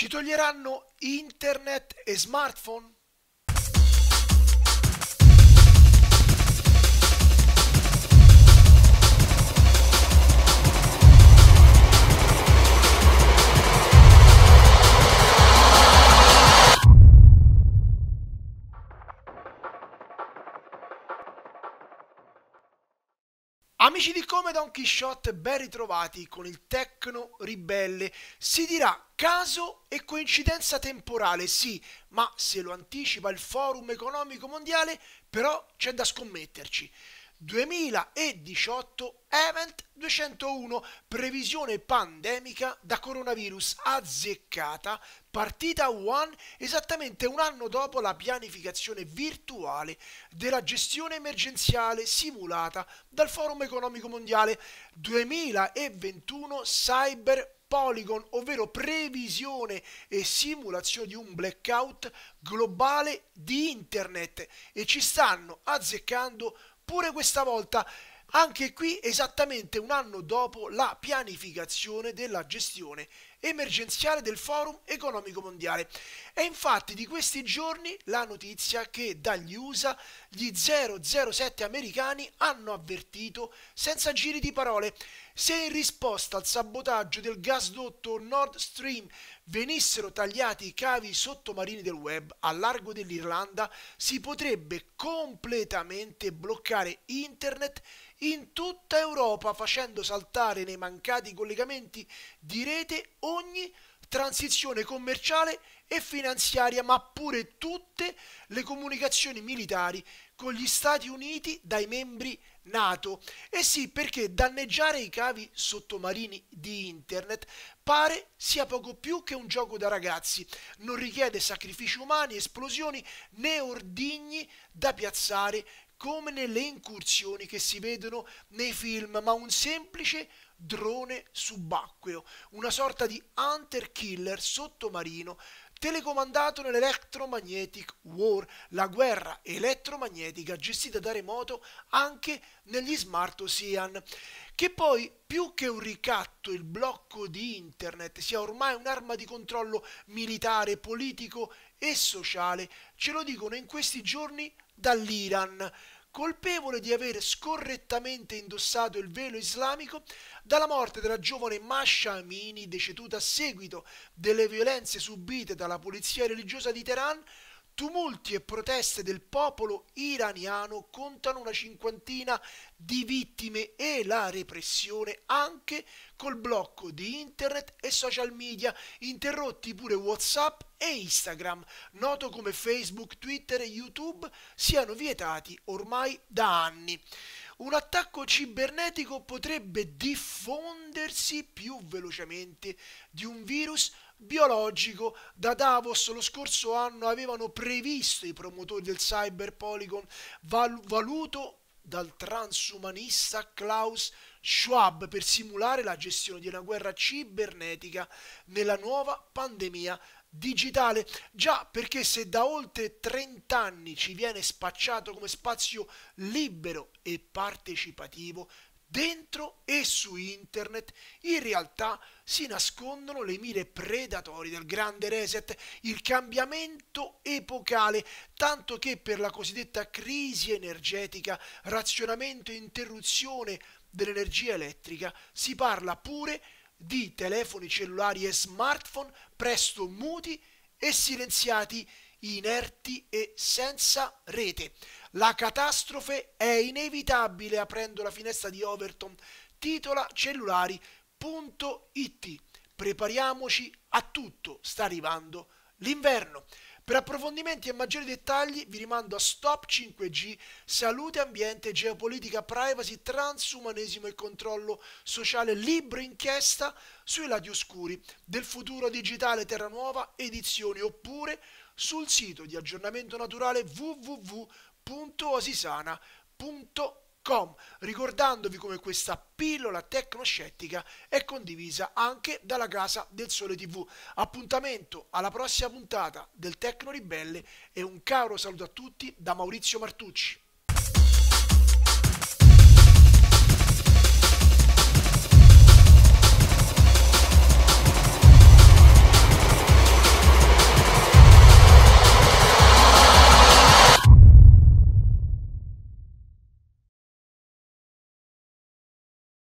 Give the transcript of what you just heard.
Ci toglieranno internet e smartphone? Amici di Come Don Quixote, ben ritrovati con il Tecno Ribelle. Si dirà caso e coincidenza temporale, sì, ma se lo anticipa il Forum Economico Mondiale, però c'è da scommetterci. 2018 Event 201 Previsione pandemica da coronavirus azzeccata partita 1 esattamente un anno dopo la pianificazione virtuale della gestione emergenziale simulata dal Forum Economico Mondiale 2021 Cyber Polygon, ovvero previsione e simulazione di un blackout globale di internet e ci stanno azzeccando Eppure questa volta anche qui esattamente un anno dopo la pianificazione della gestione emergenziale del Forum Economico Mondiale. È infatti di questi giorni la notizia che dagli USA gli 007 americani hanno avvertito, senza giri di parole, se in risposta al sabotaggio del gasdotto Nord Stream venissero tagliati i cavi sottomarini del web a largo dell'Irlanda, si potrebbe completamente bloccare internet in tutta Europa facendo saltare nei mancati collegamenti di rete o ogni transizione commerciale e finanziaria, ma pure tutte le comunicazioni militari con gli Stati Uniti dai membri NATO. E eh sì, perché danneggiare i cavi sottomarini di Internet pare sia poco più che un gioco da ragazzi, non richiede sacrifici umani, esplosioni né ordigni da piazzare come nelle incursioni che si vedono nei film, ma un semplice drone subacqueo, una sorta di hunter killer sottomarino telecomandato nell'electromagnetic war, la guerra elettromagnetica gestita da remoto anche negli smart ocean, che poi più che un ricatto il blocco di internet sia ormai un'arma di controllo militare, politico e sociale, ce lo dicono in questi giorni dall'Iran colpevole di aver scorrettamente indossato il velo islamico dalla morte della giovane Masha Amini deceduta a seguito delle violenze subite dalla polizia religiosa di Teheran Tumulti e proteste del popolo iraniano contano una cinquantina di vittime e la repressione anche col blocco di internet e social media, interrotti pure WhatsApp e Instagram, noto come Facebook, Twitter e YouTube siano vietati ormai da anni. Un attacco cibernetico potrebbe diffondersi più velocemente di un virus biologico da Davos lo scorso anno avevano previsto i promotori del cyber polygon val valuto dal transumanista Klaus Schwab per simulare la gestione di una guerra cibernetica nella nuova pandemia digitale. Già perché se da oltre 30 anni ci viene spacciato come spazio libero e partecipativo, Dentro e su internet in realtà si nascondono le mire predatori del grande reset, il cambiamento epocale, tanto che per la cosiddetta crisi energetica, razionamento e interruzione dell'energia elettrica si parla pure di telefoni cellulari e smartphone presto muti e silenziati inerti e senza rete. La catastrofe è inevitabile aprendo la finestra di Overton, titola cellulari.it. Prepariamoci a tutto, sta arrivando l'inverno. Per approfondimenti e maggiori dettagli vi rimando a Stop 5G, salute, ambiente, geopolitica, privacy, transumanesimo e controllo sociale, libro inchiesta sui lati oscuri del futuro digitale Terra Nuova edizioni oppure sul sito di aggiornamento naturale www.osisana.com www.tecnoscettico.com, ricordandovi come questa pillola tecnoscettica è condivisa anche dalla Casa del Sole TV. Appuntamento alla prossima puntata del Tecno Ribelle e un caro saluto a tutti da Maurizio Martucci.